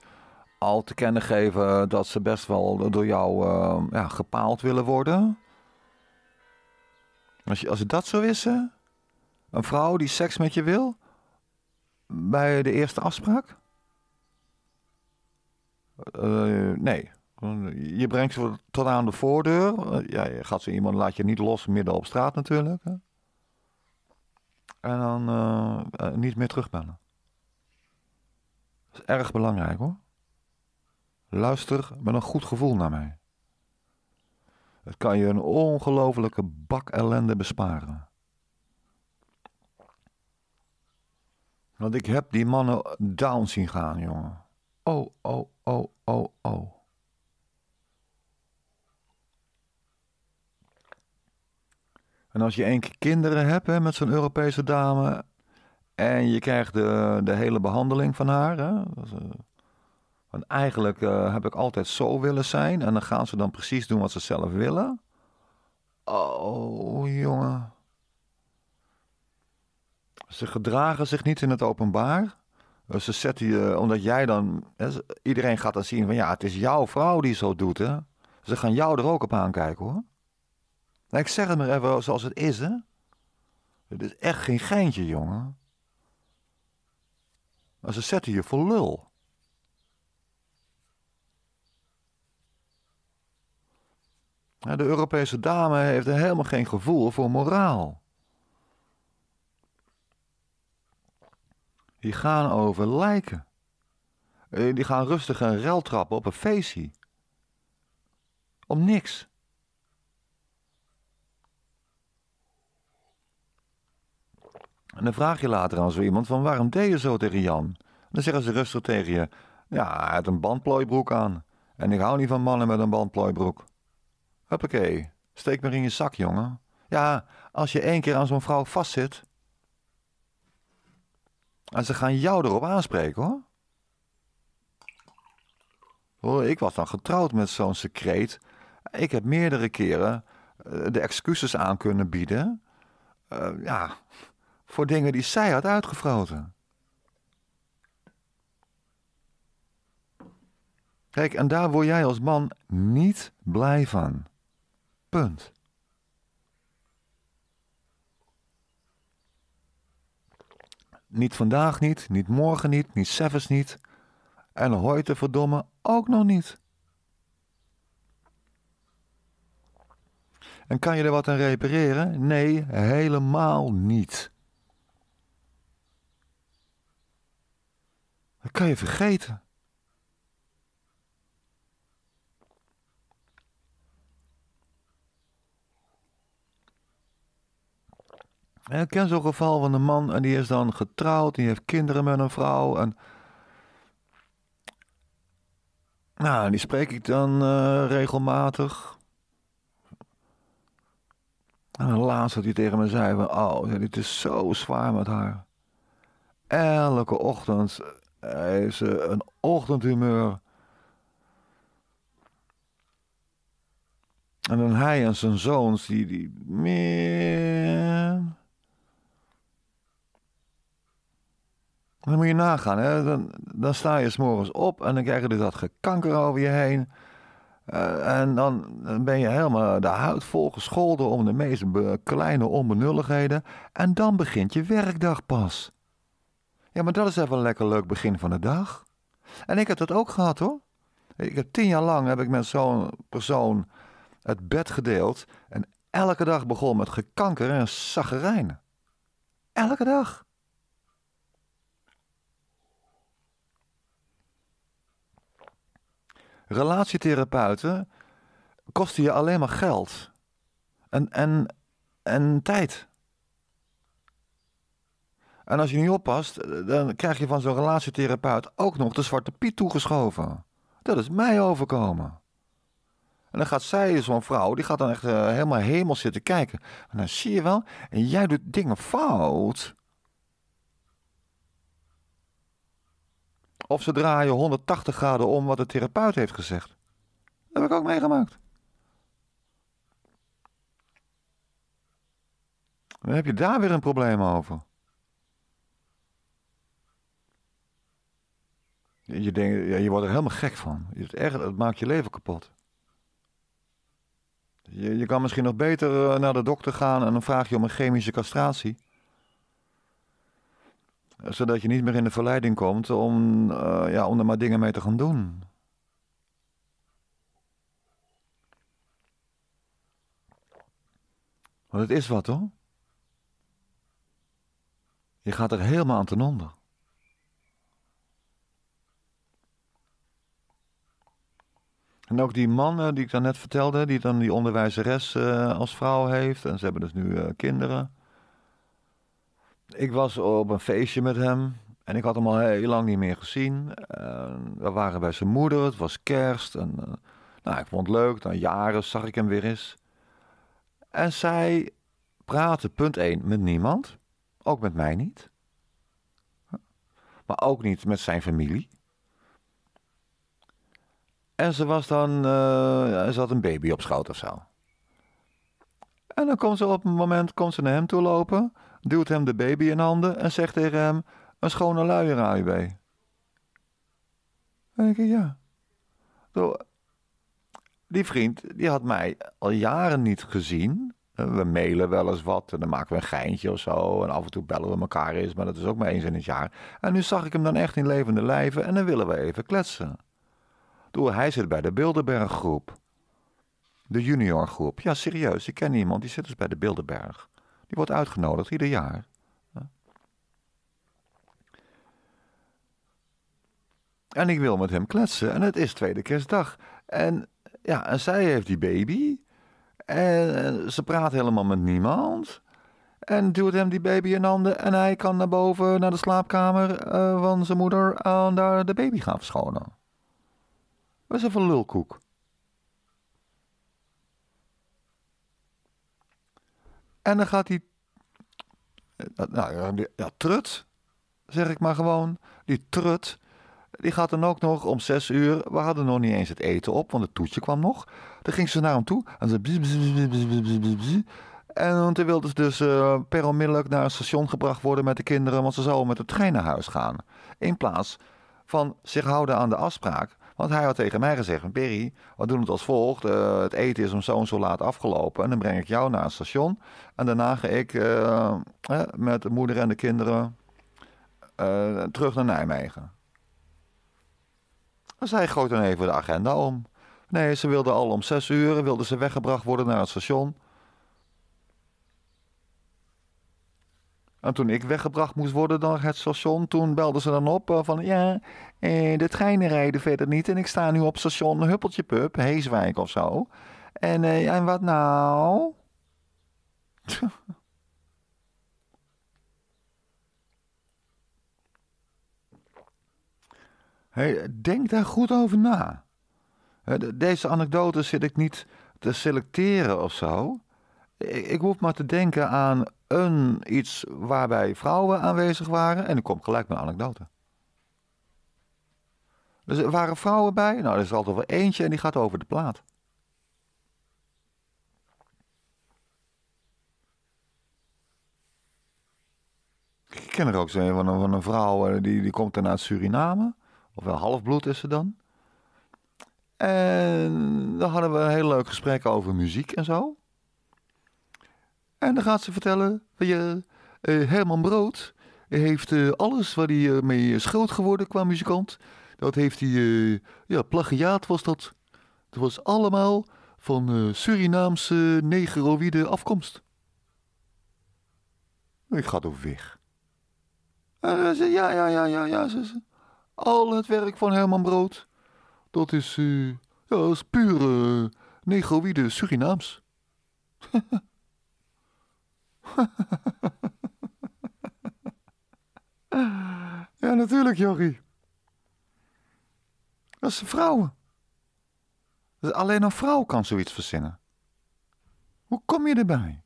al te kennen geven dat ze best wel door jou eh, ja, gepaald willen worden. Als, je, als dat zo is, hè? een vrouw die seks met je wil, bij de eerste afspraak? Eh, nee. Je brengt ze tot aan de voordeur. Ja, je gaat ze iemand laat je niet los midden op straat natuurlijk. Hè? En dan eh, eh, niet meer terugbellen. Dat is erg belangrijk hoor. Luister met een goed gevoel naar mij. Het kan je een ongelofelijke bak ellende besparen. Want ik heb die mannen down zien gaan, jongen oh, oh, oh, oh, oh. En als je één keer kinderen hebt hè, met zo'n Europese dame. en je krijgt de, de hele behandeling van haar. Hè, eh, want eigenlijk eh, heb ik altijd zo willen zijn. en dan gaan ze dan precies doen wat ze zelf willen. Oh, jongen. Ze gedragen zich niet in het openbaar. Eh, ze zetten je, omdat jij dan, hè, iedereen gaat dan zien van ja, het is jouw vrouw die zo doet. Hè? Ze gaan jou er ook op aankijken hoor. Nou, ik zeg het maar even zoals het is hè. Het is echt geen geintje jongen. Maar ze zetten je voor lul. Nou, de Europese dame heeft helemaal geen gevoel voor moraal. die gaan over lijken. Eh, die gaan rustig een rel trappen op een feestje. Om niks. En dan vraag je later aan zo iemand van waarom deed je zo tegen Jan? dan zeggen ze rustig tegen je, ja, hij had een bandplooibroek aan. En ik hou niet van mannen met een bandplooibroek. Huppakee, steek maar in je zak, jongen. Ja, als je één keer aan zo'n vrouw vastzit, en ah, ze gaan jou erop aanspreken hoor. hoor ik was dan getrouwd met zo'n secreet. Ik heb meerdere keren eh, de excuses aan kunnen bieden. Eh, ja, voor dingen die zij had uitgefroten. Kijk, en daar word jij als man niet blij van. Punt. Niet vandaag niet, niet morgen niet, niet zelfs niet. En te verdomme ook nog niet. En kan je er wat aan repareren? Nee, helemaal niet. Dat kan je vergeten. Ik ken zo'n geval van een man en die is dan getrouwd, die heeft kinderen met een vrouw. En... Nou, die spreek ik dan eh, regelmatig. En laatst had hij tegen me zei oh, dit is zo zwaar met haar. Elke ochtend eh, heeft ze een ochtendhumeur. En dan hij en zijn zoons, die... die... Meer... Dan moet je nagaan. Hè? Dan, dan sta je s'morgens op en dan krijg je dus dat gekanker over je heen. Eh, en dan ben je helemaal de huid vol gescholden om de meest kleine onbenulligheden. En dan begint je werkdag pas. Ja, maar dat is even een lekker leuk begin van de dag. En ik heb dat ook gehad hoor. Ik heb tien jaar lang heb ik met zo'n persoon het bed gedeeld. En elke dag begon met gekanker en zaggerijn. Elke dag. relatietherapeuten kosten je alleen maar geld en, en, en tijd. En als je niet oppast, dan krijg je van zo'n relatietherapeut ook nog de zwarte piet toegeschoven. Dat is mij overkomen. En dan gaat zij, zo'n vrouw, die gaat dan echt eh, helemaal hemel zitten kijken. En dan zie je wel, en jij doet dingen fout. Of ze draaien 180 graden om wat de therapeut heeft gezegd. Dat heb ik ook meegemaakt. Dan heb je daar weer een probleem over. Je, denkt, ja, je wordt er helemaal gek van. Het, echt, het maakt je leven kapot. Je, je kan misschien nog beter eh, naar de dokter gaan en dan vraag je om een chemische castratie zodat je niet meer in de verleiding komt om, eh, ja, om er maar dingen mee te gaan doen. Want het is wat hoor. Je gaat er helemaal aan ten onder. En ook die mannen die ik dan net vertelde, die dan die onderwijzeres eh, als vrouw heeft. En ze hebben dus nu eh, kinderen. Ik was op een feestje met hem. En ik had hem al heel lang niet meer gezien. we waren bij zijn moeder, het was kerst. En, eh, nou, ik vond het leuk. Na jaren zag ik hem weer eens. En zij praatte, punt 1, met niemand. Ook met mij niet. Maar ook niet met zijn familie. En ze was dan, eh, ze had een baby op schoot of zo. En dan komt ze op een moment komt ze naar hem toe lopen duwt hem de baby in handen en zegt tegen hem: Een schone luier, bij En denk ik, ja. Zo, die vriend die had mij al jaren niet gezien. We mailen wel eens wat en dan maken we een geintje of zo. En af en toe bellen we elkaar eens, maar dat is ook maar eens in het jaar. En nu zag ik hem dan echt in levende lijven en dan willen we even kletsen. Doe, hij zit bij de groep. De juniorgroep. Ja, serieus. Ik ken iemand die zit dus bij de Bilderberg. Die wordt uitgenodigd ieder jaar. En ik wil met hem kletsen. En het is tweede kerstdag. En ja, en zij heeft die baby. En ze praat helemaal met niemand. En duwt hem die baby in handen. En hij kan naar boven, naar de slaapkamer eh, van zijn moeder. En daar de baby gaan verschonen. Wat is een lulkoek? En dan gaat die, eh, nou ja, trut, zeg ik maar gewoon, die trut, die gaat dan ook nog om zes uur. We hadden nog niet eens het eten op, want het toetje kwam nog. Dan ging ze naar hem toe. En, ze bzz, en toen wilde ze dus eh, per onmiddellijk naar het station gebracht worden met de kinderen, want ze zouden met de trein naar huis gaan. In plaats van zich houden aan de afspraak, want hij had tegen mij gezegd: Perry, we doen het als volgt. Eh, het eten is om zo en zo laat afgelopen. En dan breng ik jou naar het station. En daarna ga ik eh, met de moeder en de kinderen eh, terug naar Nijmegen. Zij groot gooit dan even de agenda om. Nee, ze wilde al om zes uur wilde ze weggebracht worden naar het station. En toen ik weggebracht moest worden door het station, toen belden ze dan op eh, van ja, eh, de treinen rijden verder niet en ik sta nu op station Huppeltje Pub, Heeswijk of zo. En, eh, en wat nou? Hey, denk daar goed over na. Deze anekdote zit ik niet te selecteren of zo. Ik, ik hoef maar te denken aan een iets waarbij vrouwen aanwezig waren. En ik komt gelijk met een anekdote. Dus er waren vrouwen bij. Nou, er is altijd wel eentje en die gaat over de plaat. Ik ken er ook zo van een, van een vrouw eh, die, die komt dan uit Suriname. Ofwel halfbloed is ze dan. En dan hadden we een heel leuk gesprek over muziek en zo. En dan gaat ze vertellen, je, eh, Herman Brood heeft eh, alles waar hij eh, mee is geworden qua muzikant. Dat heeft hij, ja, plagiaat was dat. Het was allemaal van Surinaamse negroïde afkomst. Ik ga door weg. En ze, ja, ja, ja, ja, ja, ze, ze. Al het werk van Herman Brood, dat is, uh, ja, is pure negroïde Surinaams. ja, natuurlijk, Jorrie. Dat zijn vrouwen. Alleen een vrouw kan zoiets verzinnen. Hoe kom je erbij?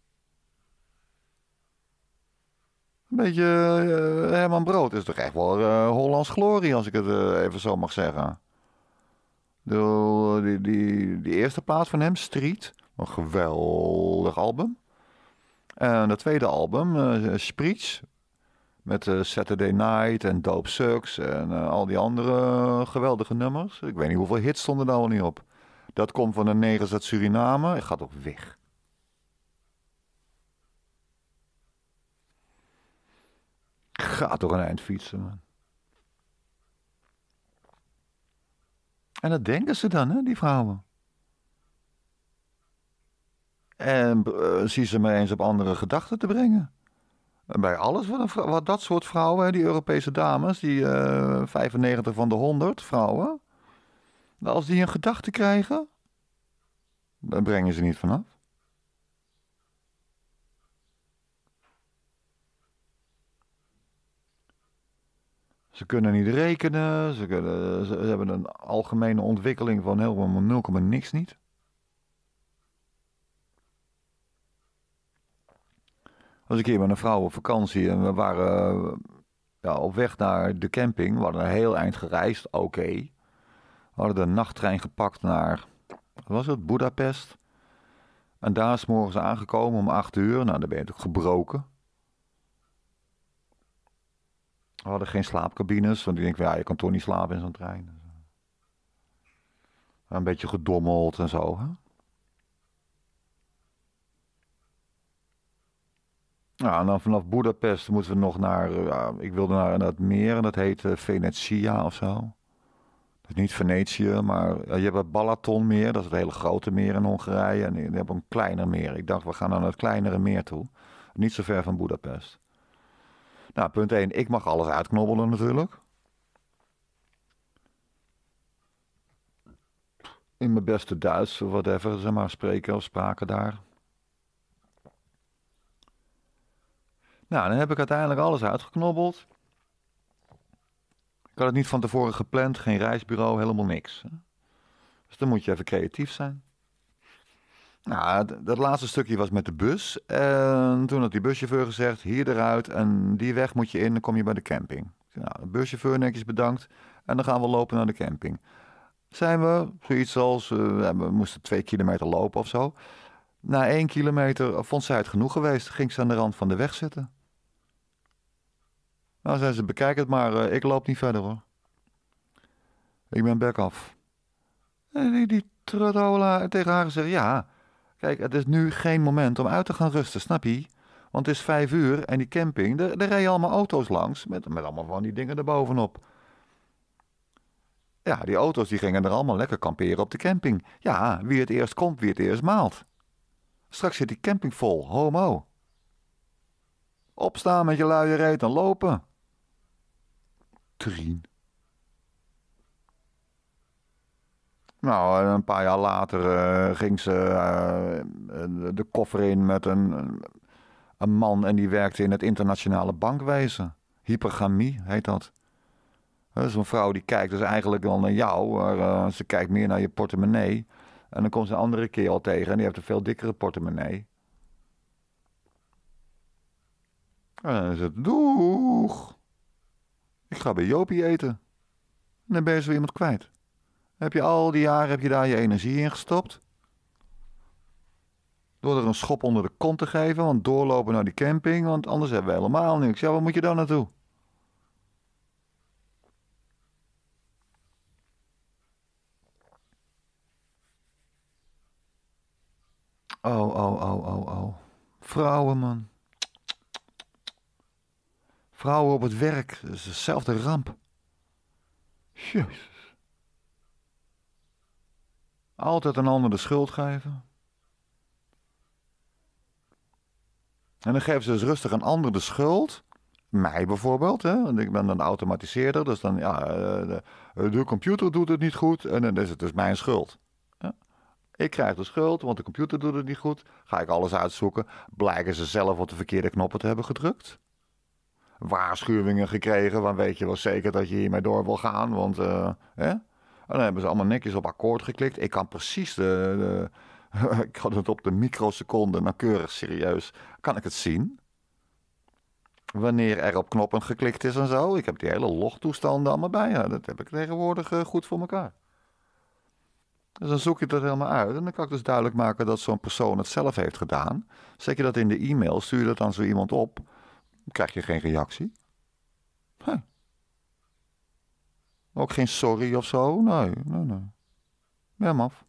Een beetje uh, Herman Brood is toch echt wel eh, Hollands glorie, als ik het eh, even zo mag zeggen. De, die, die, die eerste plaat van hem, Street, een geweldig album. En eh, dat tweede album, uh, eh, Spreach, met eh, Saturday Night en Dope Sucks en al die andere geweldige nummers. Ik weet niet hoeveel hits stonden daar al niet op. Dat komt van de negers uit Suriname. Het gaat toch weg. Ga toch een eind fietsen, man. En dat denken ze dan, hè, die vrouwen. En uh, zie ze maar eens op andere gedachten te brengen. Bij alles wat, wat dat soort vrouwen, die Europese dames, die 95 eh, van de 100 vrouwen, als die een gedachte krijgen, dan brengen ze niet vanaf. Ze kunnen niet rekenen, ze, kunnen, ze hebben een algemene ontwikkeling van helemaal 0, niks niet. was een keer met een vrouw op vakantie en we waren ja, op weg naar de camping. We hadden een heel eind gereisd, oké. We hadden de nachttrein gepakt naar, wat was het, Budapest. En daar is morgens aangekomen om 8 uur. Nou, dan ben je natuurlijk gebroken. We hadden geen slaapcabines, want ik denk, ja, je kan toch niet slapen in zo'n trein. Een beetje gedommeld en zo. Hè? Nou, en dan vanaf Budapest moeten we nog naar, eh, ja, ik wilde naar, het meer en dat heet uh, Venetia of zo. Dat is niet Venetië, maar je hebt het Balatonmeer, dat is het hele grote meer in Hongarije. En je hebt een kleiner meer. Ik dacht, we gaan naar het kleinere meer toe. Niet zo ver van Budapest. Nou, punt 1, ik mag alles uitknobbelen natuurlijk. In mijn beste Duits, whatever, zeg maar, spreken of spraken daar. Nou, dan heb ik uiteindelijk alles uitgeknobbeld. Ik had het niet van tevoren gepland, geen reisbureau, helemaal niks. Dus dan moet je even creatief zijn. Nou, dat laatste stukje was met de bus. En toen had die buschauffeur gezegd: hier eruit en die weg moet je in, dan kom je bij de camping. Nou, de buschauffeur netjes bedankt. En dan gaan we lopen naar de camping. Zijn we, zoiets als, eh, we moesten twee kilometer lopen of zo. Na één kilometer vond zij het genoeg geweest, ging ze aan de rand van de weg zitten. Nou, zei ze, bekijk het maar, eh, ik loop niet verder hoor. Ik ben back af. En die, die tegen haar gezegd, ja, kijk, het is nu geen moment om uit te gaan rusten, snap je? Want het is vijf uur en die camping, er, rijden allemaal auto's langs met, met allemaal van die dingen erbovenop. Ja, die auto's die gingen er allemaal lekker kamperen op de camping. Ja, wie het eerst komt, wie het eerst maalt. Straks zit die camping vol, homo. Opstaan met je luie reet en lopen. Trien. Nou, eh, een paar jaar later eh, ging ze eh, de koffer in met een, een man en die werkte in het internationale bankwezen. Hypergamie heet dat. Dat is een vrouw die kijkt dus eigenlijk wel naar jou. ze kijkt meer naar je portemonnee. En dan komt ze een andere keer al tegen en die heeft een veel dikkere portemonnee. En dan is het doeg. Ik ga bij Jopie eten. Dan ben je zo iemand kwijt. Heb je al die jaren heb je daar je energie in gestopt? Door er een schop onder de kont te geven, want doorlopen naar die camping, want anders hebben we helemaal niks. Ja, wat moet je dan naartoe? Oh, oh, oh, oh, oh. Vrouwen, man. Vrouwen op het werk, dat is dezelfde ramp. Jezus. Altijd een ander de schuld geven. En dan geven ze dus rustig een ander de schuld. Mij bijvoorbeeld, hè? want ik ben een automatiseerder. Dus dan, ja, eh, eh, de, computer doet het niet goed en dan is het dus mijn schuld. Ik krijg de schuld, want de computer doet het niet goed. Ga ik alles uitzoeken. Blijken ze zelf wat de verkeerde knoppen te hebben gedrukt waarschuwingen gekregen. Van weet je wel zeker dat je hiermee door wil gaan. Want eh, hè? En oh, dan hebben ze allemaal netjes op akkoord geklikt. Ik kan precies de, ik had het op de microseconde nauwkeurig serieus. Kan ik het zien? Wanneer er op knoppen geklikt is en zo. Ik heb die hele logtoestanden allemaal bij. Ja, dat heb ik tegenwoordig eh, goed voor elkaar. Dus dan zoek je dat helemaal uit. En dan kan ik dus duidelijk maken dat zo'n persoon het zelf heeft gedaan. Zet je dat in de e-mail, stuur je dat dan zo iemand op krijg je geen reactie. Huh. Ook geen sorry of zo? Nee, nee, nee. af.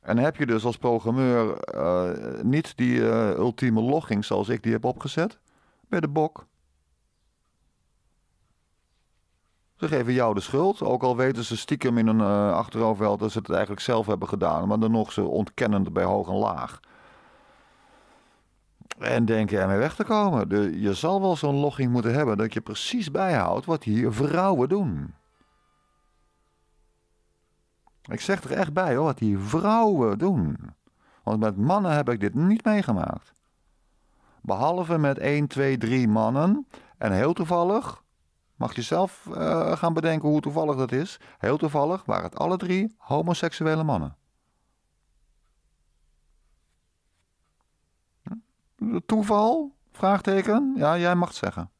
En heb je dus als programmeur eh, niet die eh, ultieme logging zoals ik die heb opgezet? Bij de bok. Ze geven jou de schuld, ook al weten ze stiekem in hun uh, eh, achterhoofd dat ze het eigenlijk zelf hebben gedaan, maar dan nog ze ontkennend bij hoog en laag. En denken ermee weg te komen. De, je zal wel zo'n logging moeten hebben dat je precies bijhoudt wat hier vrouwen doen. Ik zeg er echt bij hoor, wat die vrouwen doen. Want met mannen heb ik dit niet meegemaakt. Behalve met 1, 2, 3 mannen. En heel toevallig, mag je zelf eh, gaan bedenken hoe toevallig dat is. Heel toevallig waren het alle drie homoseksuele mannen. Toeval? Vraagteken? Ja, jij mag het zeggen.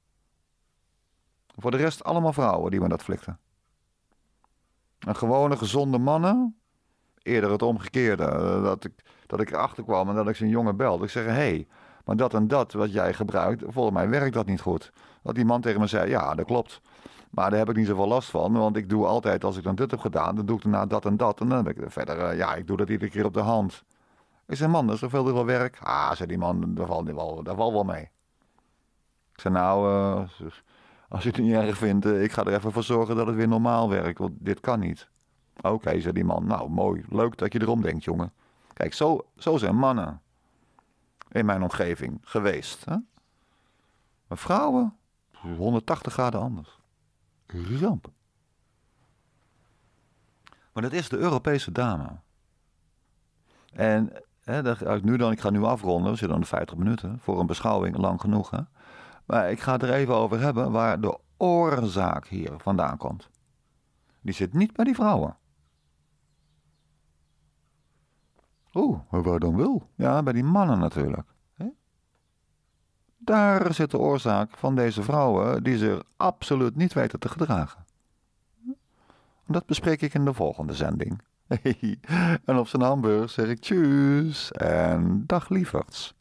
Voor de rest allemaal vrouwen die me dat flikten. En gewone gezonde mannen? Eerder het omgekeerde. Eh, dat ik, dat ik erachter kwam en dat ik zo'n jongen belde. Ik zeg, hé, hey, maar dat en dat wat jij gebruikt, volgens mij werkt dat niet goed. Dat die man tegen me zei, ja, dat klopt. Maar daar heb ik niet zoveel last van, want ik doe altijd, als ik dan dit heb gedaan, dan doe ik daarna dat en dat. En dan heb ik verder, eh, ja, ik doe dat iedere keer op de hand. Ik zei, man, dat is zoveel wel werk. Ah, zei die man, daar valt wel, daar valt wel mee. Ik zei, nou, eh, als je het niet erg vindt, eh, ik ga er even voor zorgen dat het weer normaal werkt, want dit kan niet. Oké, zei die man, nou mooi, leuk dat je erom denkt, jongen. Kijk, zo, zo zijn mannen in mijn omgeving geweest. Hè? Maar vrouwen, 180 graden anders. Ramp. Maar dat is de Europese dame. En hè, nu dan, ik ga nu afronden, we zitten aan de 50 minuten, voor een beschouwing lang genoeg. Hè? Maar ik ga het er even over hebben waar de oorzaak hier vandaan komt. Die zit niet bij die vrouwen. Oeh, waar dan wel? Ja, bij die mannen natuurlijk. Hè? Daar zit de oorzaak van deze vrouwen die zich absoluut niet weten te gedragen. Dat bespreek ik in de volgende zending. en op zijn hamburg zeg ik tjus en dag lieverds.